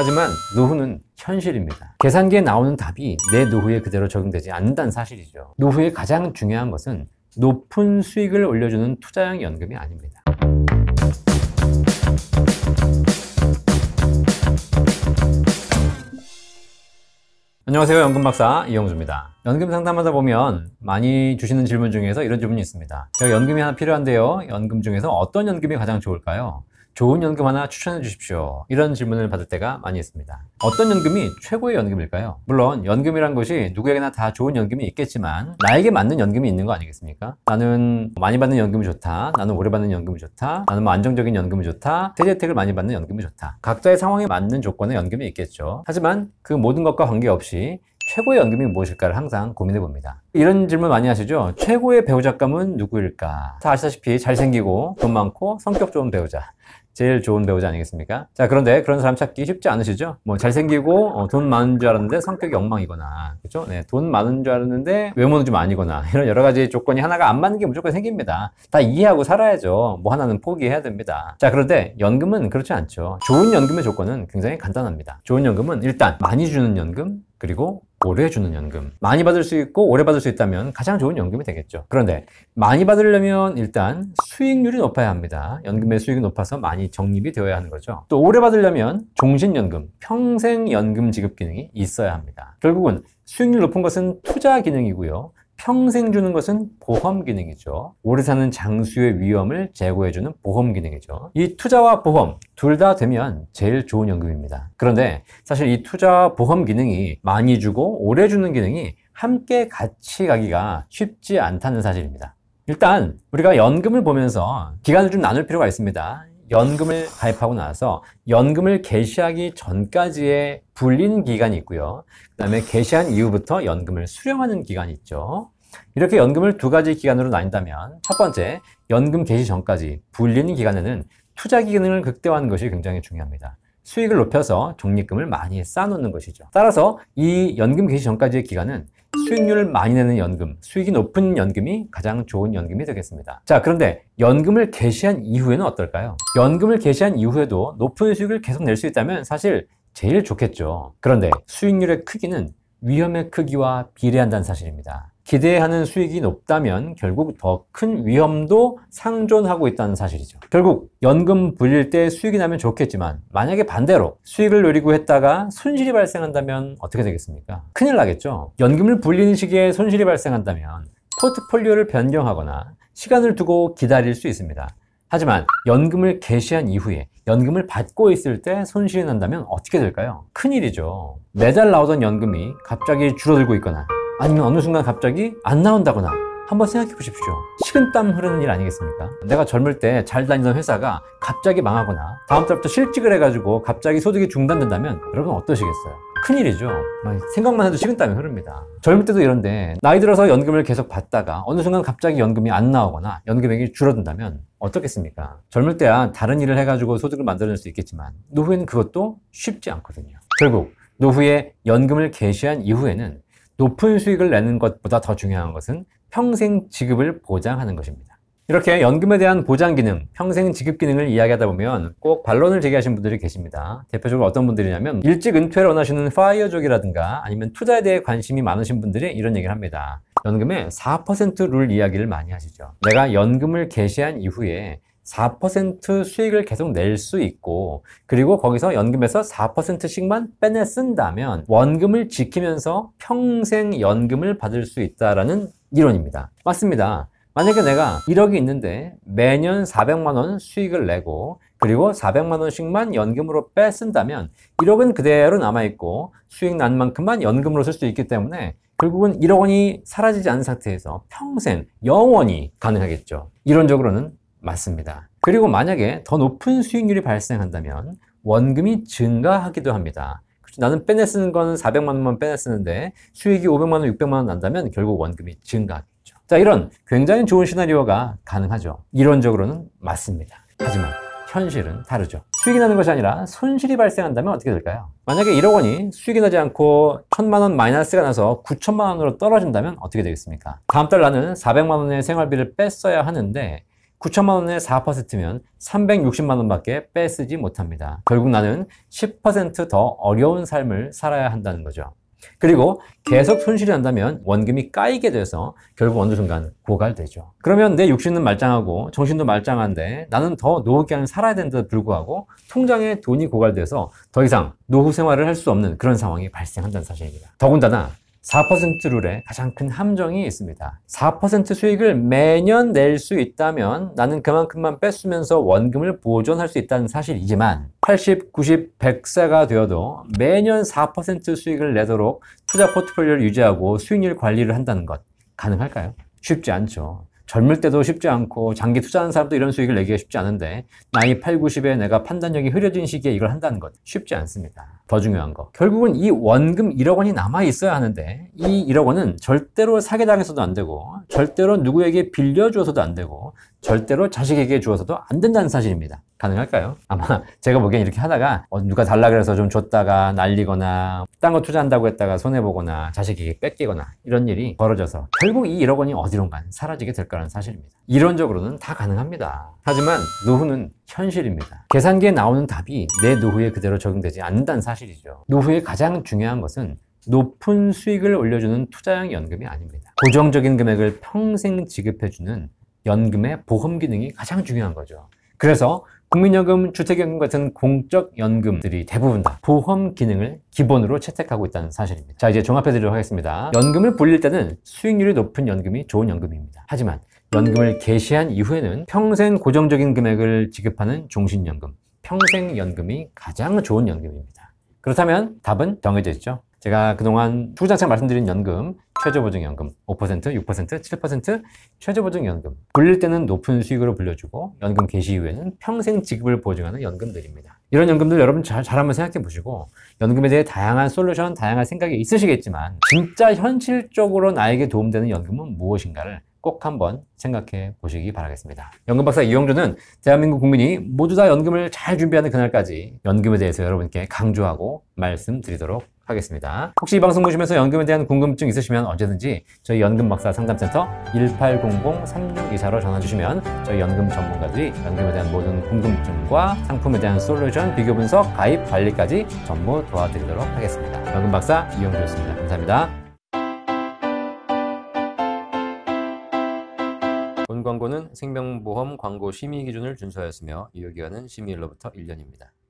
하지만 노후는 현실입니다. 계산기에 나오는 답이 내 노후에 그대로 적용되지 않는다는 사실이죠. 노후에 가장 중요한 것은 높은 수익을 올려주는 투자형 연금이 아닙니다. 안녕하세요. 연금박사 이영주입니다. 연금 상담하다 보면 많이 주시는 질문 중에서 이런 질문이 있습니다. 제가 연금이 하나 필요한데요. 연금 중에서 어떤 연금이 가장 좋을까요? 좋은 연금 하나 추천해 주십시오. 이런 질문을 받을 때가 많이 있습니다. 어떤 연금이 최고의 연금일까요? 물론 연금이란 것이 누구에게나 다 좋은 연금이 있겠지만 나에게 맞는 연금이 있는 거 아니겠습니까? 나는 뭐 많이 받는 연금이 좋다. 나는 오래 받는 연금이 좋다. 나는 뭐 안정적인 연금이 좋다. 세제 혜택을 많이 받는 연금이 좋다. 각자의 상황에 맞는 조건의 연금이 있겠죠. 하지만 그 모든 것과 관계없이 최고의 연금이 무엇일까를 항상 고민해 봅니다. 이런 질문 많이 하시죠? 최고의 배우작감은 누구일까? 다 아시다시피 잘생기고 돈 많고 성격 좋은 배우자. 제일 좋은 배우자 아니겠습니까? 자, 그런데 그런 사람 찾기 쉽지 않으시죠? 뭐 잘생기고 어, 돈 많은 줄 알았는데 성격이 엉망이거나, 그죠? 네, 돈 많은 줄 알았는데 외모는 좀 아니거나, 이런 여러 가지 조건이 하나가 안 맞는 게 무조건 생깁니다. 다 이해하고 살아야죠. 뭐 하나는 포기해야 됩니다. 자, 그런데 연금은 그렇지 않죠. 좋은 연금의 조건은 굉장히 간단합니다. 좋은 연금은 일단 많이 주는 연금, 그리고 오래 주는 연금. 많이 받을 수 있고 오래 받을 수 있다면 가장 좋은 연금이 되겠죠. 그런데 많이 받으려면 일단 수익률이 높아야 합니다. 연금의 수익이 높아서 많이 적립이 되어야 하는 거죠. 또 오래 받으려면 종신연금, 평생연금 지급 기능이 있어야 합니다. 결국은 수익률 높은 것은 투자 기능이고요. 평생 주는 것은 보험 기능이죠. 오래 사는 장수의 위험을 제고해주는 보험 기능이죠. 이 투자와 보험 둘 다 되면 제일 좋은 연금입니다. 그런데 사실 이 투자와 보험 기능이 많이 주고 오래 주는 기능이 함께 같이 가기가 쉽지 않다는 사실입니다. 일단 우리가 연금을 보면서 기간을 좀 나눌 필요가 있습니다. 연금을 가입하고 나서 연금을 개시하기 전까지의 불린 기간이 있고요. 그 다음에 개시한 이후부터 연금을 수령하는 기간이 있죠. 이렇게 연금을 두 가지 기간으로 나뉜다면 첫 번째, 연금 개시 전까지 불리는 기간에는 투자 기능을 극대화하는 것이 굉장히 중요합니다. 수익을 높여서 적립금을 많이 쌓아놓는 것이죠. 따라서 이 연금 개시 전까지의 기간은 수익률을 많이 내는 연금, 수익이 높은 연금이 가장 좋은 연금이 되겠습니다. 자, 그런데 연금을 개시한 이후에는 어떨까요? 연금을 개시한 이후에도 높은 수익을 계속 낼 수 있다면 사실 제일 좋겠죠. 그런데 수익률의 크기는 위험의 크기와 비례한다는 사실입니다. 기대하는 수익이 높다면 결국 더 큰 위험도 상존하고 있다는 사실이죠. 결국 연금 불릴 때 수익이 나면 좋겠지만 만약에 반대로 수익을 노리고 했다가 손실이 발생한다면 어떻게 되겠습니까? 큰일 나겠죠. 연금을 불리는 시기에 손실이 발생한다면 포트폴리오를 변경하거나 시간을 두고 기다릴 수 있습니다. 하지만 연금을 개시한 이후에 연금을 받고 있을 때 손실이 난다면 어떻게 될까요? 큰일이죠. 매달 나오던 연금이 갑자기 줄어들고 있거나 아니면 어느 순간 갑자기 안 나온다거나 한번 생각해 보십시오. 식은땀 흐르는 일 아니겠습니까? 내가 젊을 때 잘 다니던 회사가 갑자기 망하거나 다음 달부터 실직을 해가지고 갑자기 소득이 중단된다면 여러분 어떠시겠어요? 큰일이죠. 아, 생각만 해도 식은땀이 흐릅니다. 젊을 때도 이런데 나이 들어서 연금을 계속 받다가 어느 순간 갑자기 연금이 안 나오거나 연금액이 줄어든다면 어떻겠습니까? 젊을 때야 다른 일을 해가지고 소득을 만들어낼 수 있겠지만 노후에는 그것도 쉽지 않거든요. 결국 노후에 연금을 개시한 이후에는 높은 수익을 내는 것보다 더 중요한 것은 평생 지급을 보장하는 것입니다. 이렇게 연금에 대한 보장 기능, 평생 지급 기능을 이야기하다 보면 꼭 반론을 제기하신 분들이 계십니다. 대표적으로 어떤 분들이냐면 일찍 은퇴를 원하시는 파이어족이라든가 아니면 투자에 대해 관심이 많으신 분들이 이런 얘기를 합니다. 연금의 4%룰 이야기를 많이 하시죠. 내가 연금을 개시한 이후에 4% 수익을 계속 낼 수 있고 그리고 거기서 연금에서 4%씩만 빼내 쓴다면 원금을 지키면서 평생 연금을 받을 수 있다라는 이론입니다. 맞습니다. 만약에 내가 1억이 있는데 매년 400만 원 수익을 내고 그리고 400만 원씩만 연금으로 빼 쓴다면 1억은 그대로 남아 있고 수익 난 만큼만 연금으로 쓸 수 있기 때문에 결국은 1억 원이 사라지지 않은 상태에서 평생 영원히 가능하겠죠. 이론적으로는 맞습니다. 그리고 만약에 더 높은 수익률이 발생한다면 원금이 증가하기도 합니다. 나는 빼내 쓰는 거는 400만 원만 빼내 쓰는데 수익이 500만 원, 600만 원 난다면 결국 원금이 증가하겠죠. 자, 이런 굉장히 좋은 시나리오가 가능하죠. 이론적으로는 맞습니다. 하지만 현실은 다르죠. 수익이 나는 것이 아니라 손실이 발생한다면 어떻게 될까요? 만약에 1억 원이 수익이 나지 않고 1천만 원 마이너스가 나서 9천만 원으로 떨어진다면 어떻게 되겠습니까? 다음 달 나는 400만 원의 생활비를 뺐어야 하는데 9천만 원의 4%면 360만 원밖에 빼쓰지 못합니다. 결국 나는 10%더 어려운 삶을 살아야 한다는 거죠. 그리고 계속 손실이 난다면 원금이 까이게 돼서 결국 어느 순간 고갈되죠. 그러면 내 육신은 말짱하고 정신도 말짱한데 나는 더 노후 기한을 살아야 된다도 불구하고 통장에 돈이 고갈돼서 더 이상 노후 생활을 할 수 없는 그런 상황이 발생한다는 사실입니다. 더군다나 4%룰에 가장 큰 함정이 있습니다. 4% 수익을 매년 낼 수 있다면 나는 그만큼만 뺏으면서 원금을 보존할 수 있다는 사실이지만 80, 90, 100세가 되어도 매년 4% 수익을 내도록 투자 포트폴리오를 유지하고 수익률 관리를 한다는 것 가능할까요? 쉽지 않죠. 젊을 때도 쉽지 않고 장기 투자하는 사람도 이런 수익을 내기가 쉽지 않은데 나이 8, 90에 내가 판단력이 흐려진 시기에 이걸 한다는 것 쉽지 않습니다. 더 중요한 거. 결국은 이 원금 1억 원이 남아 있어야 하는데 이 1억 원은 절대로 사기당해서도 안 되고 절대로 누구에게 빌려주어서도 안 되고 절대로 자식에게 주어서도 안 된다는 사실입니다. 가능할까요? 아마 제가 보기엔 이렇게 하다가 어, 누가 달라 그래서 좀 줬다가 날리거나 딴 거 투자한다고 했다가 손해보거나 자식에게 뺏기거나 이런 일이 벌어져서 결국 이 1억 원이 어디론가 사라지게 될 거라는 사실입니다. 이론적으로는 다 가능합니다. 하지만 노후는 현실입니다. 계산기에 나오는 답이 내 노후에 그대로 적용되지 않는다는 사실이죠. 노후에 가장 중요한 것은 높은 수익을 올려주는 투자형 연금이 아닙니다. 고정적인 금액을 평생 지급해주는 연금의 보험 기능이 가장 중요한 거죠. 그래서 국민연금, 주택연금 같은 공적 연금들이 대부분 다 보험 기능을 기본으로 채택하고 있다는 사실입니다. 자, 이제 종합해드리도록 하겠습니다. 연금을 불릴 때는 수익률이 높은 연금이 좋은 연금입니다. 하지만 연금을 개시한 이후에는 평생 고정적인 금액을 지급하는 종신연금, 평생연금이 가장 좋은 연금입니다. 그렇다면 답은 정해져 있죠. 제가 그동안 초장창 말씀드린 연금, 최저보증연금 5%, 6%, 7% 최저보증연금 불릴 때는 높은 수익으로 불려주고 연금 개시 이후에는 평생 지급을 보증하는 연금들입니다. 이런 연금들 여러분 잘, 잘 한번 생각해 보시고 연금에 대해 다양한 솔루션, 다양한 생각이 있으시겠지만 진짜 현실적으로 나에게 도움되는 연금은 무엇인가를 꼭 한번 생각해 보시기 바라겠습니다. 연금박사 이영준은 대한민국 국민이 모두 다 연금을 잘 준비하는 그날까지 연금에 대해서 여러분께 강조하고 말씀드리도록 하겠습니다. 혹시 이 방송 보시면서 연금에 대한 궁금증 있으시면 언제든지 저희 연금박사 상담센터 1800-3624로 전화주시면 저희 연금 전문가들이 연금에 대한 모든 궁금증과 상품에 대한 솔루션, 비교 분석, 가입, 관리까지 전부 도와드리도록 하겠습니다. 연금박사 이용주였습니다. 감사합니다. 본 광고는 생명보험 광고 심의 기준을 준수하였으며 유효기간은 심의일로부터 1년입니다.